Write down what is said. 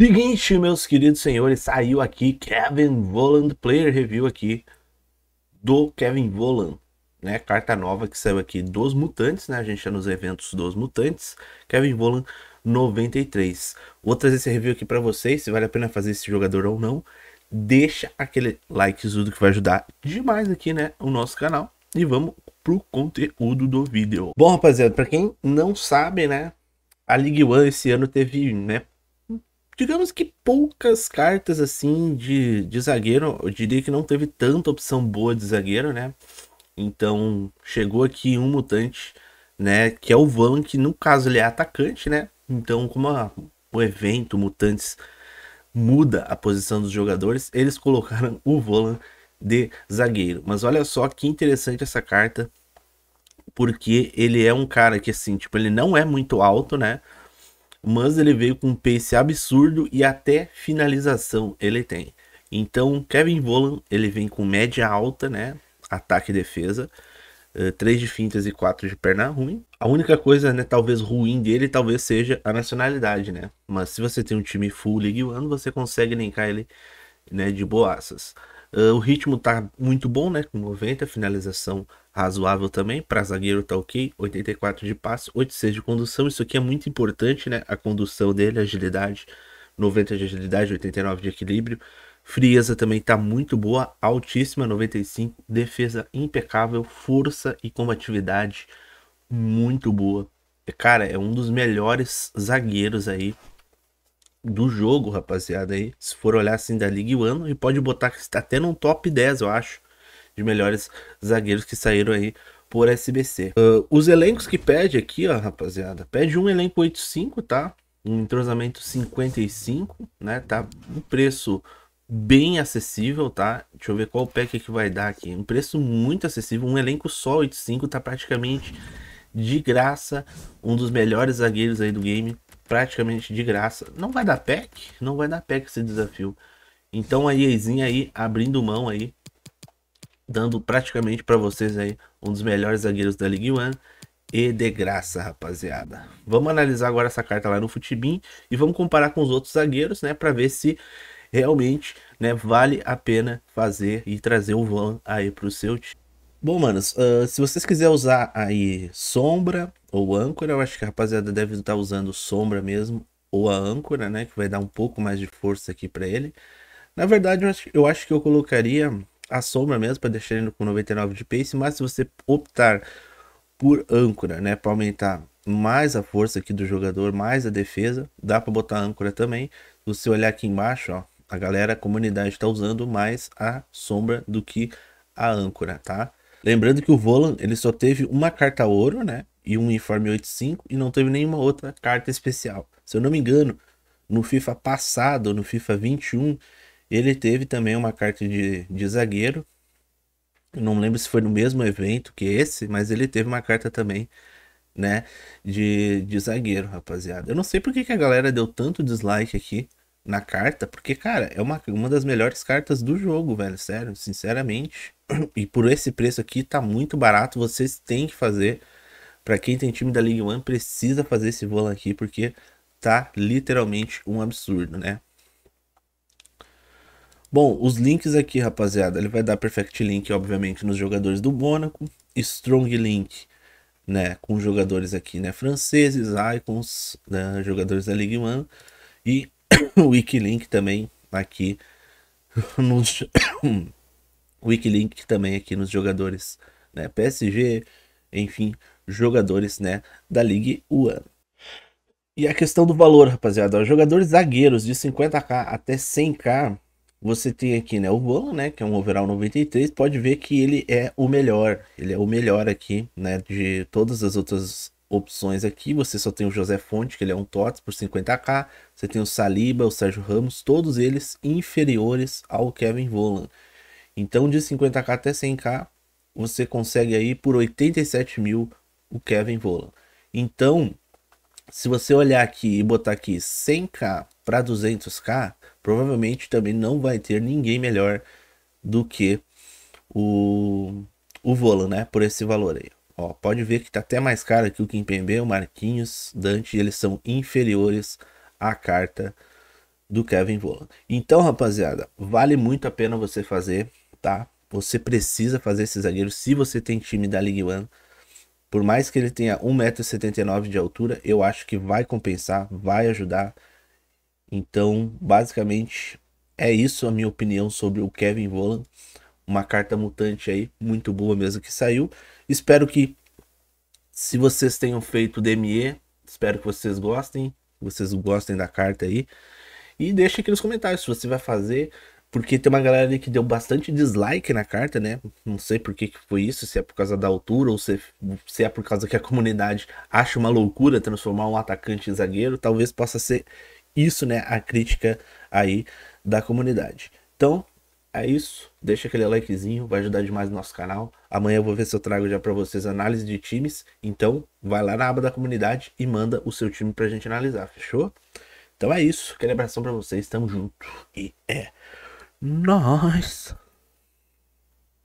Seguinte, meus queridos senhores, saiu aqui Kevin Voland Player Review aqui do Kevin Voland, né? Carta nova que saiu aqui dos Mutantes, né? A gente está nos eventos dos Mutantes, Kevin Voland 93. Vou trazer esse review aqui para vocês, se vale a pena fazer esse jogador ou não. Deixa aquele likezudo que vai ajudar demais aqui, né, o nosso canal. E vamos pro conteúdo do vídeo. Bom, rapaziada, para quem não sabe, né, a League One esse ano teve, né, digamos que poucas cartas assim de, de zagueiro. Eu diria que não teve tanta opção boa de zagueiro, né? Então chegou aqui um mutante, né? Que é o Van, que no caso ele é atacante, né? Então, como a, o evento Mutantes muda a posição dos jogadores, eles colocaram o Volan de zagueiro. Mas olha só que interessante essa carta, porque ele é um cara que assim, tipo, ele não é muito alto, né? mas ele veio com um pace absurdo e até finalização ele tem. Então, Kevin Volan, ele vem com média alta, né? Ataque e defesa. Uh, eh, 3 de fintas e 4 de perna ruim. A única coisa, né, talvez ruim dele, talvez seja a nacionalidade, né? Mas se você tem um time full League One, você consegue linkar ele né, de boaças. Uh, o ritmo tá muito bom, né? Com 90, finalização razoável também. Para zagueiro tá ok. 84 de passe, 86 de condução. Isso aqui é muito importante, né? A condução dele, agilidade. 90 de agilidade, 89 de equilíbrio. Frieza também tá muito boa, altíssima, 95. Defesa impecável, força e combatividade muito boa. Cara, é um dos melhores zagueiros aí do jogo, rapaziada, aí. Se for olhar assim da League One, e pode botar que está até num top 10, eu acho, de melhores zagueiros que saíram aí por SBC. Uh, ah, os elencos que pede aqui, ó, rapaziada, pede um elenco 85, tá? Um entrosamento 55, né? Tá um preço bem acessível, tá? Deixa eu ver qual pack que vai dar aqui. Um preço muito acessível, um elenco só 85 tá praticamente de graça, um dos melhores zagueiros aí do game praticamente de graça. Não vai dar pack? Não vai dar pack esse desafio. Então a EAzinha aí abrindo mão aí, dando praticamente para vocês aí um dos melhores zagueiros da League One e de graça, rapaziada. Vamos analisar agora essa carta lá no Futibin e vamos comparar com os outros zagueiros, né, para ver se realmente, né, vale a pena fazer e trazer o Van aí para o seu time. Bom, manos, uh, se vocês quiserem usar aí sombra ou âncora, eu acho que a rapaziada deve estar tá usando sombra mesmo, ou a âncora, né? Que vai dar um pouco mais de força aqui para ele. Na verdade, eu acho, eu acho que eu colocaria a sombra mesmo para deixar ele com 99 de pace, mas se você optar por âncora, né, para aumentar mais a força aqui do jogador, mais a defesa, dá para botar âncora também. Se você olhar aqui embaixo, ó, a galera, a comunidade está usando mais a sombra do que a âncora, tá? Lembrando que o Volan ele só teve uma carta ouro, né? E um informe 85 e não teve nenhuma outra carta especial. Se eu não me engano, no FIFA passado, no FIFA 21, ele teve também uma carta de, de zagueiro. Eu não lembro se foi no mesmo evento que esse, mas ele teve uma carta também, né? De, de zagueiro, rapaziada. Eu não sei por que a galera deu tanto dislike aqui na carta, porque, cara, é uma, uma das melhores cartas do jogo, velho. Sério, sinceramente. E por esse preço aqui, tá muito barato. Vocês têm que fazer. Pra quem tem time da League One, precisa fazer esse vôlei aqui, porque tá literalmente um absurdo, né? Bom, os links aqui, rapaziada, ele vai dar Perfect Link, obviamente, nos jogadores do Mônaco, Strong Link, né, com jogadores aqui, né, franceses, Icons, né, jogadores da Ligue 1, e o Wikilink também aqui nos Wikilink também aqui nos jogadores, né? PSG, enfim, jogadores, né, da League One. E a questão do valor, rapaziada, os jogadores zagueiros de 50k até 100k, você tem aqui, né, o bolo né, que é um overall 93, pode ver que ele é o melhor, ele é o melhor aqui, né, de todas as outras opções aqui. Você só tem o José Fonte, que ele é um TOTS por 50k. Você tem o Saliba, o Sérgio Ramos, todos eles inferiores ao Kevin Volan. Então de 50k até 100k, você consegue aí por 87 mil o Kevin Volan. Então, se você olhar aqui e botar aqui 100k para 200k, provavelmente também não vai ter ninguém melhor do que o, o Volan, né? Por esse valor aí. Ó, pode ver que tá até mais caro aqui o Kimpembe, o Marquinhos, Dante, eles são inferiores à carta do Kevin Volland. Então, rapaziada, vale muito a pena você fazer, tá? Você precisa fazer esse zagueiro se você tem time da League One. Por mais que ele tenha 1,79m de altura, eu acho que vai compensar, vai ajudar. Então, basicamente, é isso a minha opinião sobre o Kevin Volland uma carta mutante aí, muito boa mesmo que saiu. Espero que se vocês tenham feito DME, espero que vocês gostem, vocês gostem da carta aí. E deixa aqui nos comentários se você vai fazer, porque tem uma galera ali que deu bastante dislike na carta, né? Não sei por que, que foi isso, se é por causa da altura ou se, se é por causa que a comunidade acha uma loucura transformar um atacante em zagueiro. Talvez possa ser isso, né? A crítica aí da comunidade. Então, é isso. Deixa aquele likezinho, vai ajudar demais o nosso canal. Amanhã eu vou ver se eu trago já para vocês análise de times. Então, vai lá na aba da comunidade e manda o seu time pra gente analisar, fechou? Então é isso. Aquele abração para vocês. Tamo junto. E é nóis! Nice.